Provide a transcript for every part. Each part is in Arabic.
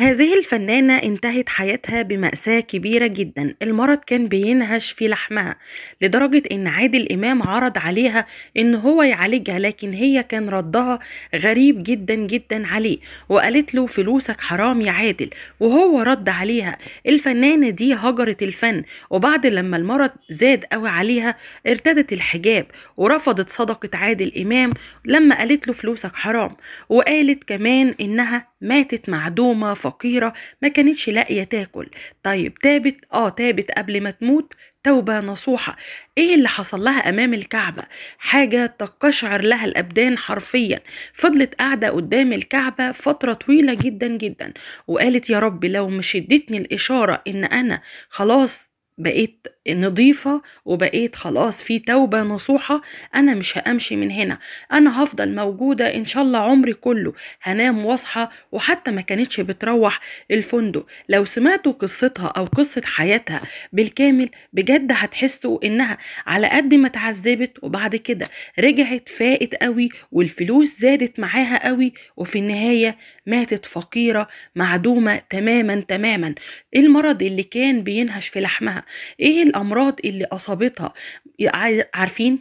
هذه الفنانة انتهت حياتها بمأساة كبيرة جدا المرض كان بينهش في لحمها لدرجة ان عادل امام عرض عليها ان هو يعالجها لكن هي كان ردها غريب جدا جدا عليه وقالت له فلوسك حرام يا عادل وهو رد عليها الفنانة دي هجرت الفن وبعد لما المرض زاد قوي عليها ارتدت الحجاب ورفضت صدقة عادل امام لما قالت له فلوسك حرام وقالت كمان انها ماتت معدومة فقيرة ما كانتش لاقية تاكل طيب تابت اه تابت قبل ما تموت توبة نصوحة ايه اللي حصل لها امام الكعبة حاجة تقشعر لها الابدان حرفيا فضلت قاعدة قدام الكعبة فترة طويلة جدا جدا وقالت يا رب لو مش ادتني الاشارة ان انا خلاص بقيت نظيفة وبقيت خلاص في توبة نصوحة أنا مش هأمشي من هنا أنا هفضل موجودة إن شاء الله عمري كله هنام واصحى وحتى ما كانتش بتروح الفندق لو سمعتوا قصتها أو قصة حياتها بالكامل بجد هتحسوا إنها على قد ما تعذبت وبعد كده رجعت فائت قوي والفلوس زادت معاها قوي وفي النهاية ماتت فقيرة معدومة تماما تماما المرض اللي كان بينهش في لحمها ايه الامراض اللي اصابتها عارفين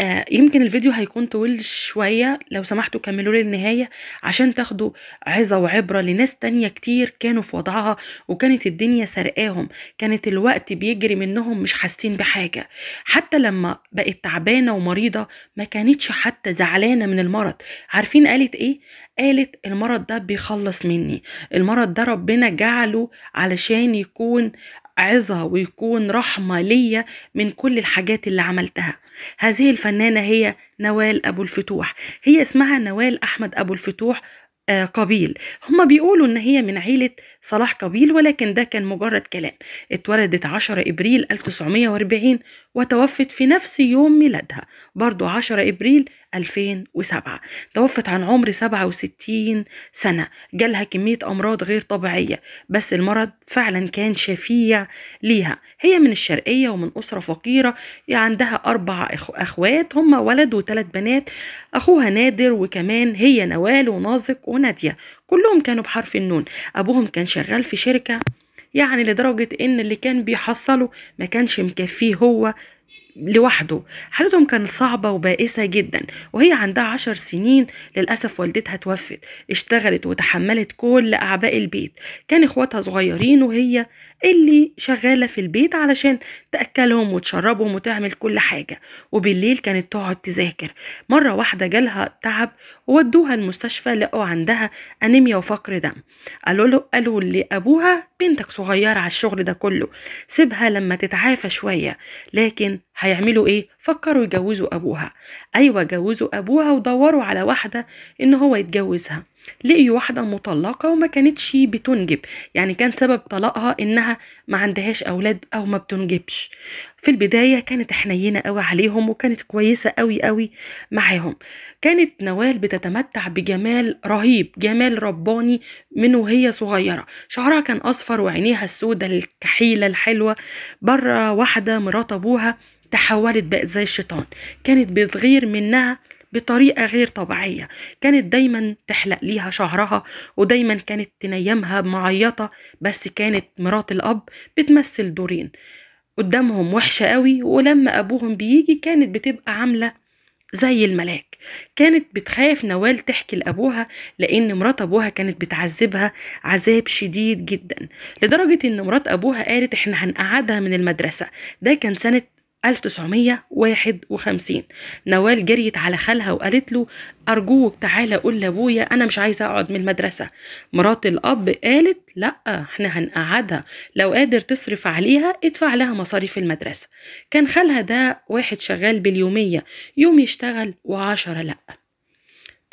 آه يمكن الفيديو هيكون طويل شوية لو سمحتوا كملوا للنهاية عشان تاخدوا عظة وعبرة لناس تانية كتير كانوا في وضعها وكانت الدنيا سرقاهم كانت الوقت بيجري منهم مش حاسين بحاجة حتى لما بقت تعبانة ومريضة ما كانتش حتى زعلانة من المرض عارفين قالت ايه؟ قالت المرض ده بيخلص مني المرض ده ربنا جعله علشان يكون عظة ويكون رحمة ليا من كل الحاجات اللي عملتها هذه الفنانة هي نوال أبو الفتوح هي اسمها نوال أحمد أبو الفتوح آه، قبيل هم بيقولوا ان هي من عيله صلاح قبيل ولكن ده كان مجرد كلام اتولدت 10 إبريل 1940 وتوفت في نفس يوم ميلادها برضو 10 إبريل 2007 توفت عن عمر 67 سنة جالها كمية أمراض غير طبيعية بس المرض فعلا كان شفيع ليها هي من الشرقية ومن أسرة فقيرة يعني عندها أربع أخوات هم ولد وثلاث بنات أخوها نادر وكمان هي نوال ونازق ونادية كلهم كانوا بحرف النون أبوهم كان شغال في شركة يعني لدرجة إن اللي كان بيحصله ما كانش مكفيه هو لوحده حالتهم كانت صعبة وبائسة جدا وهي عندها عشر سنين للأسف والدتها توفت اشتغلت وتحملت كل أعباء البيت كان إخواتها صغيرين وهي اللي شغالة في البيت علشان تأكلهم وتشربهم وتعمل كل حاجة وبالليل كانت تقعد تذاكر مرة واحدة جالها تعب وودوها المستشفى لقوا عندها أنيميا وفقر دم قالوا له قالوا لأبوها بنتك صغيرة على الشغل ده كله سيبها لما تتعافى شوية لكن هيعملوا ايه فكروا يجوزوا ابوها ايوه جوزوا ابوها ودوروا على واحدة ان هو يتجوزها لقيوا واحدة مطلقة وما كانتش بتنجب يعني كان سبب طلاقها انها ما عندهاش اولاد او ما بتنجبش في البداية كانت حنينة قوي عليهم وكانت كويسة قوي قوي معاهم كانت نوال بتتمتع بجمال رهيب جمال رباني من وهي صغيرة شعرها كان أصفر وعينيها السودة الكحيلة الحلوة بره واحدة مرات أبوها تحولت بقت زي الشيطان كانت بتغير منها بطريقة غير طبيعية كانت دايما تحلق ليها شعرها ودايما كانت تنيمها معيطة بس كانت مرات الأب بتمثل دورين قدامهم وحشة قوي ولما أبوهم بيجي كانت بتبقى عاملة زي الملاك كانت بتخاف نوال تحكي لأبوها لأن مرات أبوها كانت بتعذبها عذاب شديد جدا لدرجة أن مرات أبوها قالت إحنا هنقعدها من المدرسة ده كان سنة 1951 نوال جريت على خالها وقالت له أرجوك تعالى قول لأبويا أنا مش عايزة أقعد من المدرسة مرات الأب قالت لأ إحنا هنقعدها لو قادر تصرف عليها ادفع لها مصاريف المدرسة كان خالها ده واحد شغال باليومية يوم يشتغل وعشرة لأ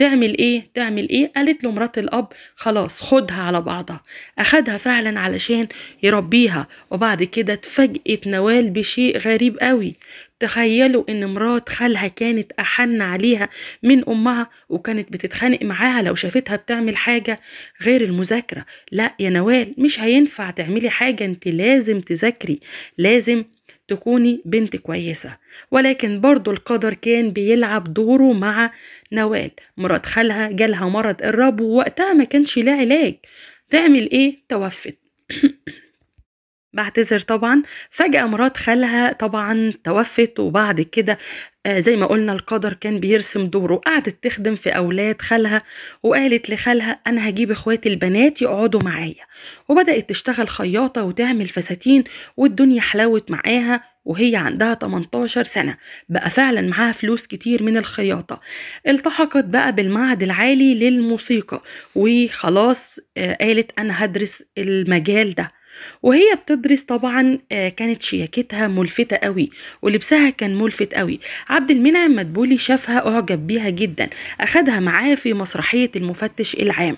تعمل ايه تعمل ايه قالت له مرات الاب خلاص خدها على بعضها اخدها فعلا علشان يربيها وبعد كده اتفاجئت نوال بشيء غريب قوي تخيلوا ان مرات خالها كانت احن عليها من امها وكانت بتتخانق معاها لو شافتها بتعمل حاجة غير المذاكرة لا يا نوال مش هينفع تعملي حاجة انت لازم تذاكري لازم تكوني بنت كويسة ولكن برضو القدر كان بيلعب دوره مع نوال مرات خالها جالها مرض الرب ووقتها ما كانش لا علاج تعمل ايه توفت بعتذر طبعا فجأة مرات خالها طبعا توفت وبعد كده آه، زي ما قلنا القدر كان بيرسم دوره قعدت تخدم في أولاد خالها وقالت لخالها أنا هجيب إخواتي البنات يقعدوا معايا وبدأت تشتغل خياطة وتعمل فساتين والدنيا حلاوت معاها وهي عندها 18 سنة بقى فعلا معاها فلوس كتير من الخياطة التحقت بقى بالمعهد العالي للموسيقى وخلاص آه، قالت أنا هدرس المجال ده وهي بتدرس طبعا آه، كانت شياكتها ملفتة قوي ولبسها كان ملفت قوي عبد المنعم مدبولي شافها أعجب بيها جدا أخدها معاه في مسرحية المفتش العام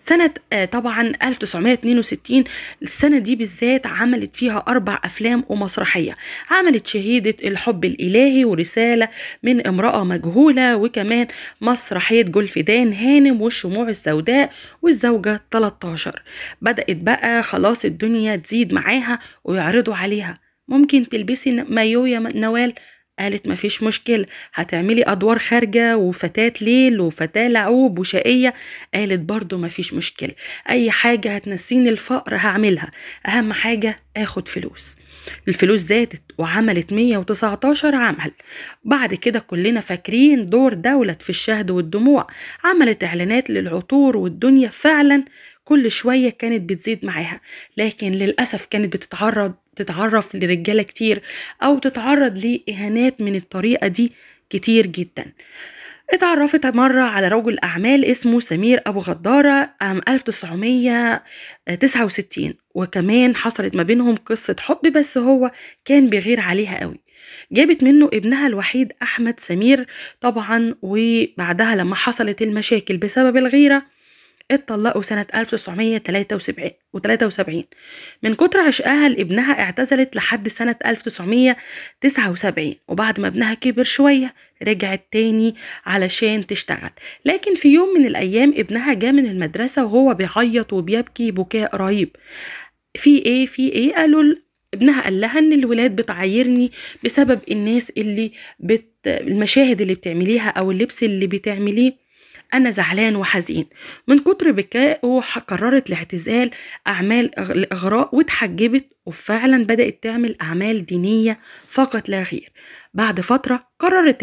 سنة آه، طبعا 1962 السنة دي بالذات عملت فيها أربع أفلام ومسرحية عملت شهيدة الحب الإلهي ورسالة من امرأة مجهولة وكمان مسرحية فدان هانم والشموع السوداء والزوجة 13 بدأت بقى خلاص الدنيا تزيد معاها ويعرضوا عليها ممكن تلبسي مايو يا نوال قالت مفيش مشكلة هتعملي أدوار خارجة وفتاة ليل وفتاة لعوب وشقية قالت برضو مفيش مشكلة أي حاجة هتنسيني الفقر هعملها أهم حاجة آخد فلوس الفلوس زادت وعملت 119 عمل بعد كده كلنا فاكرين دور دولة في الشهد والدموع عملت إعلانات للعطور والدنيا فعلا كل شوية كانت بتزيد معاها لكن للأسف كانت بتتعرض تتعرف لرجالة كتير أو تتعرض لإهانات من الطريقة دي كتير جدا اتعرفت مرة على رجل أعمال اسمه سمير أبو غدارة عام 1969 وكمان حصلت ما بينهم قصة حب بس هو كان بيغير عليها قوي جابت منه ابنها الوحيد أحمد سمير طبعا وبعدها لما حصلت المشاكل بسبب الغيرة اتطلقوا سنة 1973 من كتر عشقها لابنها اعتزلت لحد سنة 1979 وبعد ما ابنها كبر شوية رجعت تاني علشان تشتغل لكن في يوم من الأيام ابنها جاء من المدرسة وهو بيعيط وبيبكي بكاء رهيب في ايه في ايه قالوا ابنها قال لها ان الولاد بتعايرني بسبب الناس اللي بت المشاهد اللي بتعمليها او اللبس اللي بتعمليه أنا زعلان وحزين من كتر بكائه قررت الاعتزال أعمال الإغراء واتحجبت وفعلا بدأت تعمل أعمال دينية فقط لا غير بعد فترة قررت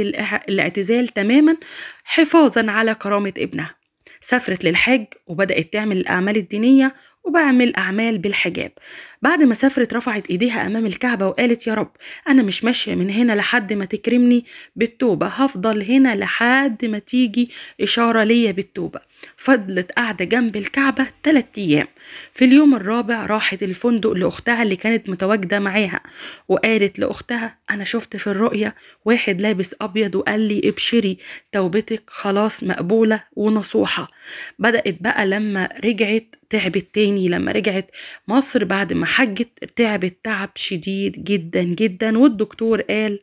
الاعتزال تماما حفاظا على كرامة ابنها سافرت للحج وبدأت تعمل الأعمال الدينية وبعمل أعمال بالحجاب بعد ما سافرت رفعت إيديها أمام الكعبة وقالت يا رب أنا مش ماشية من هنا لحد ما تكرمني بالتوبة هفضل هنا لحد ما تيجي إشارة ليا بالتوبة فضلت قاعدة جنب الكعبة تلات أيام في اليوم الرابع راحت الفندق لأختها اللي كانت متواجدة معاها وقالت لأختها أنا شفت في الرؤية واحد لابس أبيض وقال لي ابشري توبتك خلاص مقبولة ونصوحة بدأت بقى لما رجعت تعبت تاني لما رجعت مصر بعد ما حجت تعبت تعب شديد جدا جدا والدكتور قال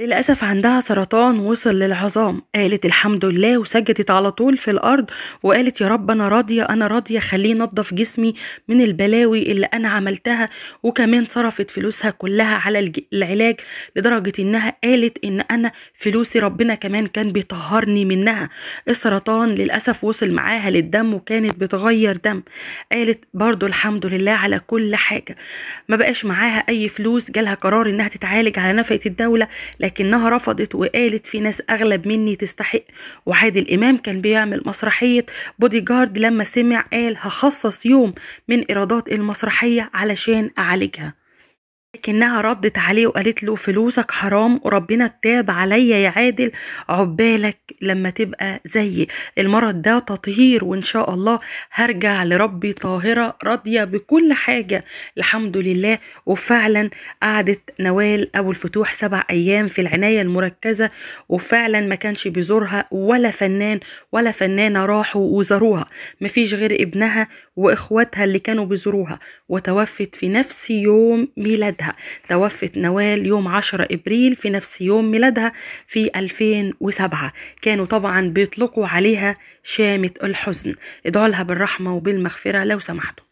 للأسف عندها سرطان وصل للعظام قالت الحمد لله وسجدت على طول في الأرض وقالت يا رب أنا راضية أنا راضية خليه نظف جسمي من البلاوي اللي أنا عملتها وكمان صرفت فلوسها كلها على العلاج لدرجة إنها قالت إن أنا فلوسي ربنا كمان كان بيطهرني منها السرطان للأسف وصل معاها للدم وكانت بتغير دم قالت برضو الحمد لله على كل حاجة ما بقاش معاها أي فلوس جالها قرار إنها تتعالج على نفقة الدولة لكنها رفضت وقالت في ناس أغلب مني تستحق وحاد الإمام كان بيعمل مسرحية بودي جارد لما سمع قال هخصص يوم من إيرادات المسرحية علشان أعالجها لكنها ردت عليه وقالت له فلوسك حرام وربنا تاب عليا يا عادل عبالك لما تبقى زيي المرض ده تطهير وان شاء الله هرجع لربي طاهره راضيه بكل حاجه الحمد لله وفعلا قعدت نوال ابو الفتوح سبع ايام في العنايه المركزه وفعلا ما كانش بيزورها ولا فنان ولا فنانه راحوا وزاروها مفيش غير ابنها واخواتها اللي كانوا بيزوروها وتوفت في نفس يوم ميلادها ميلادها توفت نوال يوم 10 إبريل في نفس يوم ميلادها في 2007 كانوا طبعا بيطلقوا عليها شامة الحزن ادعوا لها بالرحمة وبالمغفرة لو سمحتوا